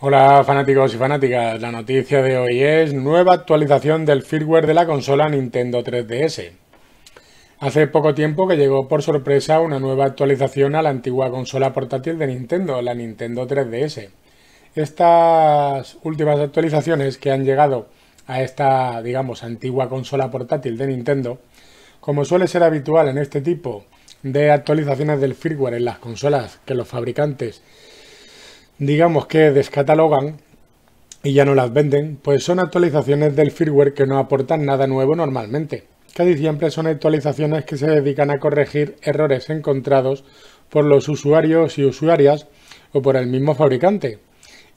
Hola fanáticos y fanáticas, la noticia de hoy es nueva actualización del firmware de la consola Nintendo 3DS. Hace poco tiempo que llegó por sorpresa una nueva actualización a la antigua consola portátil de Nintendo, la Nintendo 3DS. Estas últimas actualizaciones que han llegado a esta, digamos, antigua consola portátil de Nintendo, como suele ser habitual en este tipo de actualizaciones del firmware en las consolas que los fabricantes digamos que descatalogan y ya no las venden, pues son actualizaciones del firmware que no aportan nada nuevo normalmente. Casi siempre son actualizaciones que se dedican a corregir errores encontrados por los usuarios y usuarias o por el mismo fabricante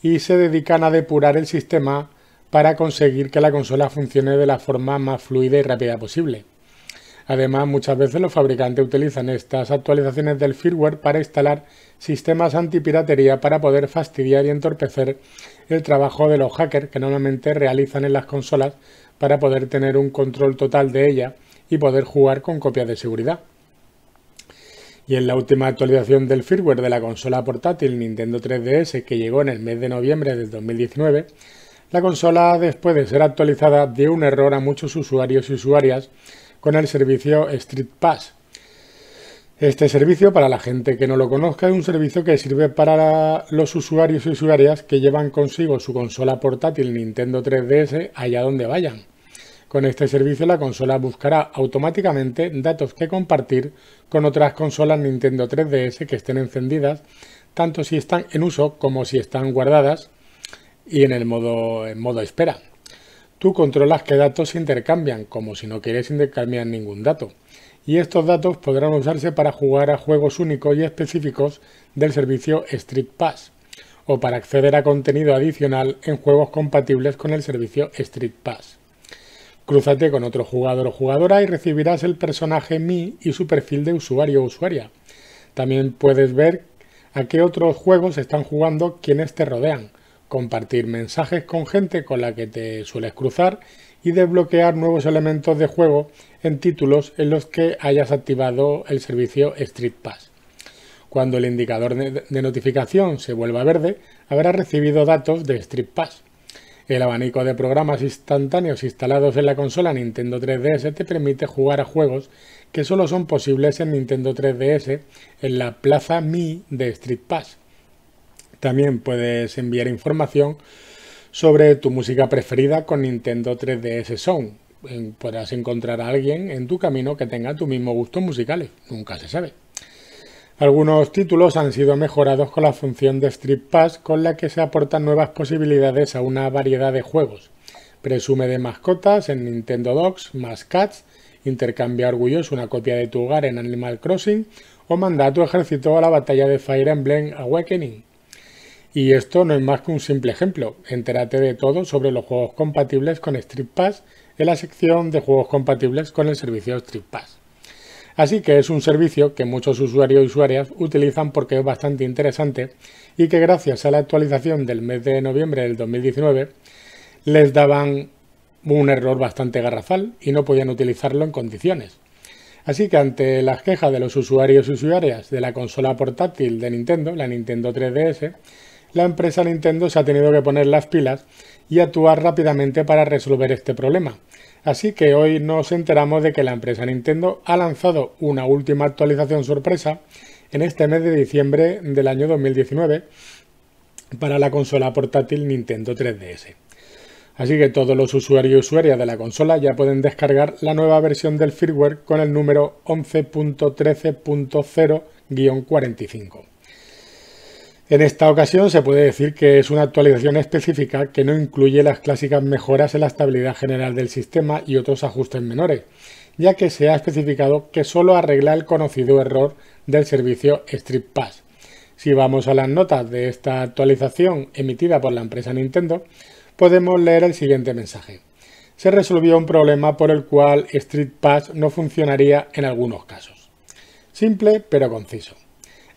y se dedican a depurar el sistema para conseguir que la consola funcione de la forma más fluida y rápida posible. Además, muchas veces los fabricantes utilizan estas actualizaciones del firmware para instalar sistemas antipiratería para poder fastidiar y entorpecer el trabajo de los hackers que normalmente realizan en las consolas para poder tener un control total de ella y poder jugar con copias de seguridad. Y en la última actualización del firmware de la consola portátil Nintendo 3DS que llegó en el mes de noviembre del 2019, la consola, después de ser actualizada, dio un error a muchos usuarios y usuarias con el servicio Street Pass. Este servicio, para la gente que no lo conozca, es un servicio que sirve para los usuarios y usuarias que llevan consigo su consola portátil Nintendo 3DS allá donde vayan. Con este servicio la consola buscará automáticamente datos que compartir con otras consolas Nintendo 3DS que estén encendidas, tanto si están en uso como si están guardadas y en el modo, en modo espera. Tú controlas qué datos se intercambian, como si no quieres intercambiar ningún dato. Y estos datos podrán usarse para jugar a juegos únicos y específicos del servicio StreetPass Pass, o para acceder a contenido adicional en juegos compatibles con el servicio StreetPass. Pass. Crúzate con otro jugador o jugadora y recibirás el personaje mí y su perfil de usuario o usuaria. También puedes ver a qué otros juegos están jugando quienes te rodean, compartir mensajes con gente con la que te sueles cruzar y desbloquear nuevos elementos de juego en títulos en los que hayas activado el servicio Street Pass. Cuando el indicador de notificación se vuelva verde, habrás recibido datos de Street Pass. El abanico de programas instantáneos instalados en la consola Nintendo 3DS te permite jugar a juegos que solo son posibles en Nintendo 3DS en la plaza Mi de Street Pass. También puedes enviar información sobre tu música preferida con Nintendo 3DS Sound. Podrás encontrar a alguien en tu camino que tenga tu mismo gusto musicales, nunca se sabe. Algunos títulos han sido mejorados con la función de Strip Pass con la que se aportan nuevas posibilidades a una variedad de juegos. Presume de mascotas en Nintendo Dogs, más cats, intercambia orgulloso una copia de tu hogar en Animal Crossing o manda a tu ejército a la batalla de Fire Emblem Awakening. Y esto no es más que un simple ejemplo. Entérate de todo sobre los juegos compatibles con Strip Pass en la sección de juegos compatibles con el servicio Strip Pass. Así que es un servicio que muchos usuarios y usuarias utilizan porque es bastante interesante y que gracias a la actualización del mes de noviembre del 2019 les daban un error bastante garrafal y no podían utilizarlo en condiciones. Así que ante las quejas de los usuarios y usuarias de la consola portátil de Nintendo, la Nintendo 3DS, la empresa Nintendo se ha tenido que poner las pilas y actuar rápidamente para resolver este problema. Así que hoy nos enteramos de que la empresa Nintendo ha lanzado una última actualización sorpresa en este mes de diciembre del año 2019 para la consola portátil Nintendo 3DS. Así que todos los usuarios y usuarias de la consola ya pueden descargar la nueva versión del firmware con el número 11.13.0-45. En esta ocasión se puede decir que es una actualización específica que no incluye las clásicas mejoras en la estabilidad general del sistema y otros ajustes menores, ya que se ha especificado que solo arregla el conocido error del servicio StreetPass. Pass. Si vamos a las notas de esta actualización emitida por la empresa Nintendo, podemos leer el siguiente mensaje. Se resolvió un problema por el cual Street Pass no funcionaría en algunos casos. Simple pero conciso.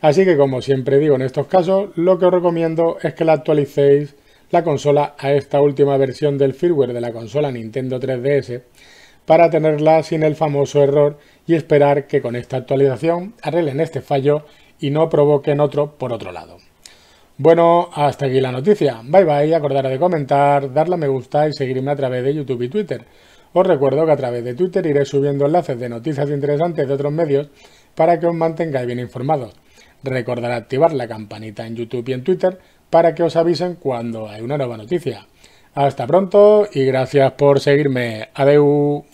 Así que como siempre digo en estos casos, lo que os recomiendo es que la actualicéis la consola a esta última versión del firmware de la consola Nintendo 3DS para tenerla sin el famoso error y esperar que con esta actualización arreglen este fallo y no provoquen otro por otro lado. Bueno, hasta aquí la noticia. Bye bye, acordaros de comentar, darle a me gusta y seguirme a través de YouTube y Twitter. Os recuerdo que a través de Twitter iré subiendo enlaces de noticias interesantes de otros medios para que os mantengáis bien informados. Recordar activar la campanita en YouTube y en Twitter para que os avisen cuando hay una nueva noticia. Hasta pronto y gracias por seguirme. Adiós.